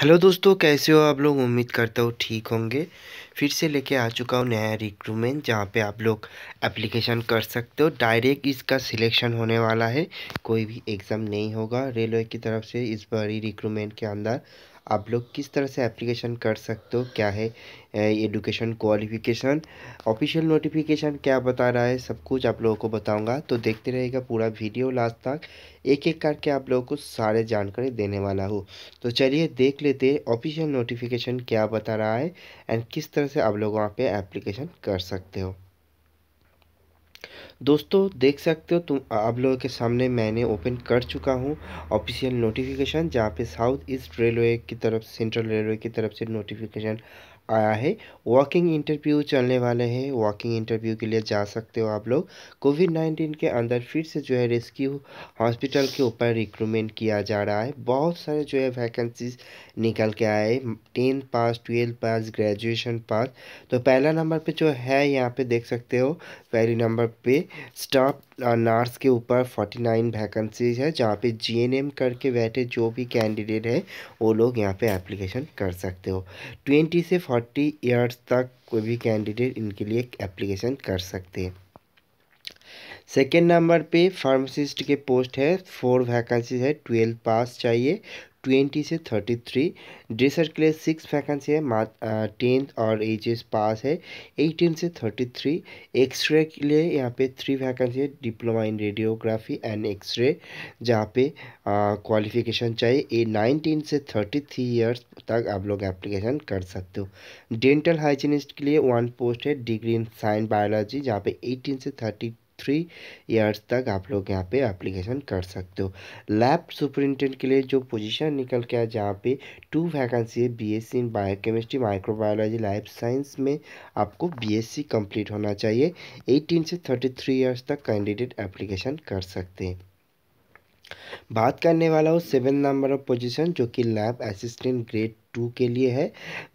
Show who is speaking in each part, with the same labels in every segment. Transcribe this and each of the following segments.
Speaker 1: hello दोस्तों कैसे हो आप लोग उम्मीद करता हूँ ठीक होंगे फिर से लेके आ चुका हूँ नया रिक्रूटमेंट जहाँ पे आप लोग एप्लीकेशन कर सकते हो डायरेक्ट इसका सिलेक्शन होने वाला है कोई भी एग्ज़ाम नहीं होगा रेलवे की तरफ से इस ही रिक्रूटमेंट के अंदर आप लोग किस तरह से एप्लीकेशन कर सकते हो क्या है एडुकेशन क्वालिफिकेशन ऑफिशियल नोटिफिकेशन क्या बता रहा है सब कुछ आप लोगों को बताऊंगा तो देखते रहेगा पूरा वीडियो लास्ट तक एक एक करके आप लोगों को सारे जानकारी देने वाला हूँ तो चलिए देख लेते हैं ऑफिशियल नोटिफिकेशन क्या बता रहा है एंड किस तरह से आप लोग वहाँ पर एप्लीकेशन कर सकते हो दोस्तों देख सकते हो तुम आप लोगों के सामने मैंने ओपन कर चुका हूँ ऑफिशियल नोटिफिकेशन जहाँ पे साउथ ईस्ट रेलवे की तरफ सेंट्रल रेलवे की तरफ से नोटिफिकेशन आया है वॉकिंग इंटरव्यू चलने वाले हैं वॉकिंग इंटरव्यू के लिए जा सकते हो आप लोग कोविड नाइन्टीन के अंदर फिर से जो है रेस्क्यू हॉस्पिटल के ऊपर रिक्रूटमेंट किया जा रहा है बहुत सारे जो है वैकेंसीज निकल के आए tenth pass twelfth pass graduation pass तो पहला नंबर पर जो है यहाँ पर देख सकते हो पहले नंबर पर स्टाफ नर्स के ऊपर फोर्टी नाइन वैकेंसीज है जहाँ पे जीएनएम करके बैठे जो भी कैंडिडेट है वो लोग यहाँ पे एप्लीकेशन कर सकते हो ट्वेंटी से फोर्टी फोर्टी ईयर्स तक कोई भी कैंडिडेट इनके लिए एप्लीकेशन कर सकते हैं सेकेंड नंबर पे फार्मासिस्ट के पोस्ट है फोर वैकेंसीज है ट्वेल्थ पास चाहिए ट्वेंटी से थर्टी थ्री ड्रेसर के लिए सिक्स वैकेंसी है टेंथ और एच एस पास है एटीन से थर्टी थ्री एक्सरे के लिए यहाँ पे थ्री वैकेंसी है diploma in radiography and x-ray जहाँ पे क्वालिफिकेशन चाहिए ए नाइनटीन से थर्टी थ्री ईयर्स तक आप लोग एप्लीकेशन कर सकते हो डेंटल हाइजीनिस्ट के लिए वन पोस्ट है डिग्री इन साइंस बायोलॉजी जहाँ पे एटीन से थर्टी थ्री ईयर्स तक आप लोग यहाँ पे एप्लीकेशन कर सकते हो लैब सुपरिटेंडेंट के लिए जो पोजीशन निकल के आए जहाँ पे टू वैकेंसी है BSc in biochemistry microbiology life science में आपको बीएससी कंप्लीट होना चाहिए एटीन से थर्टी थ्री तक कैंडिडेट एप्लीकेशन कर सकते हैं बात करने वाला हूँ सेवन नंबर ऑफ पोजीशन जो कि लैब असिस्टेंट ग्रेड टू के लिए है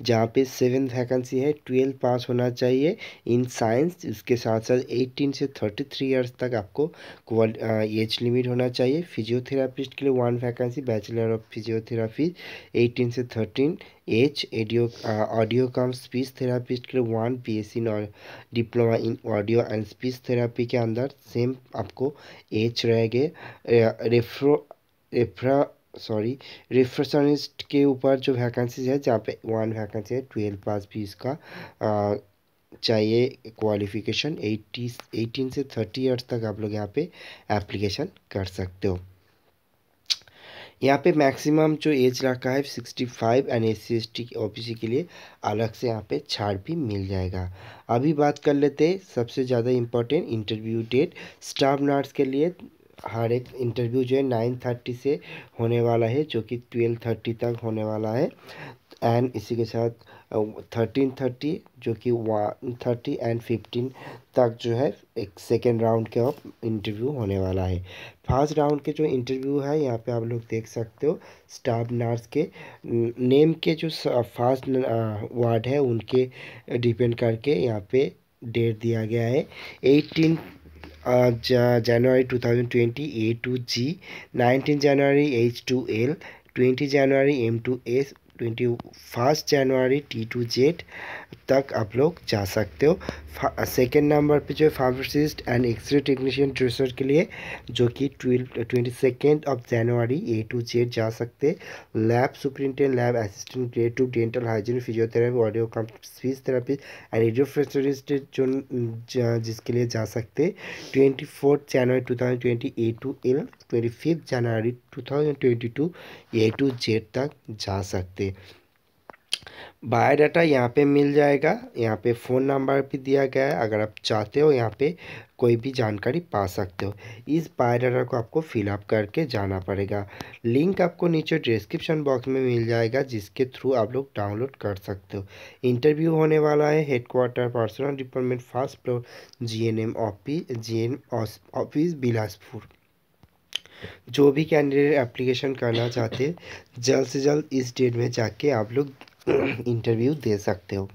Speaker 1: जहाँ पे सेवन वैकेंसी है ट्वेल्थ पास होना चाहिए इन साइंस इसके साथ साथ एटीन से थर्टी थ्री ईयर्स तक आपको एज लिमिट EH होना चाहिए फिजियोथेरापिस्ट के लिए one vacancy bachelor of physiotherapy eighteen से थर्टीन एच एडियो ऑडियो कम स्पीच थेरापिस्ट के लिए one P S in diploma in audio and speech therapy के अंदर सेम आपको एच रहेगा रेफ्रो रेफरा सॉरी रिफ्रेशनिस्ट के ऊपर जो वैकेंसीज है जहाँ पे वन वैकेंसी है ट्वेल्व पास भी इसका आ, चाहिए क्वालिफिकेशन एट्टी एटीन से थर्टी ईयर्स तक आप लोग यहाँ पे एप्लीकेशन कर सकते हो यहाँ पे मैक्सिमम जो एज रखा है sixty five and S C S T O P C के लिए अलग से यहाँ पे छाड़ भी मिल जाएगा अभी बात कर लेते सबसे ज़्यादा important interview date staff nurse के लिए हर एक इंटरव्यू जो है नाइन थर्टी से होने वाला है जो कि ट्वेल्व थर्टी तक होने वाला है एंड इसी के साथ थर्टीन थर्टी जो कि वन थर्टी एंड फिफ्टीन तक जो है एक सेकेंड राउंड के ऑफ इंटरव्यू होने वाला है फर्स्ट राउंड के जो इंटरव्यू है यहाँ पे आप लोग देख सकते हो स्टाफ नर्स के नेम के जो फर्स्ट वार्ड है उनके डिपेंड करके यहाँ पे डेट दिया गया है eighteen Uh, January 2020 A to G, 19 January H to L, 20 January M to S, twenty first January T to Z तक आप लोग जा सकते हो सेकेंड नंबर पे जो है pharmacist and x-ray technician dresser के लिए जो कि twenty second of January A to Z जा सकते lab superintendent lab assistant grade two dental hygiene physiotherapy audio speech therapy and रेडियोफेस्टोरिस्ट जो जिसके लिए जा सकते twenty fourth January two thousand twenty A to L twenty fifth January two thousand twenty two A to Z तक जा सकते से बायोडाटा यहाँ पे मिल जाएगा यहाँ पे फ़ोन नंबर भी दिया गया है अगर आप चाहते हो यहाँ पे कोई भी जानकारी पा सकते हो इस बायोडाटा को आपको फिलअप करके जाना पड़ेगा लिंक आपको नीचे डिस्क्रिप्शन बॉक्स में मिल जाएगा जिसके थ्रू आप लोग डाउनलोड कर सकते हो इंटरव्यू होने वाला है headquarter personal department first floor M office N office Bilaspur जो भी कैंडिडेट एप्लीकेशन करना चाहते जल्द से जल्द इस डेट में जाके आप लोग इंटरव्यू दे सकते हो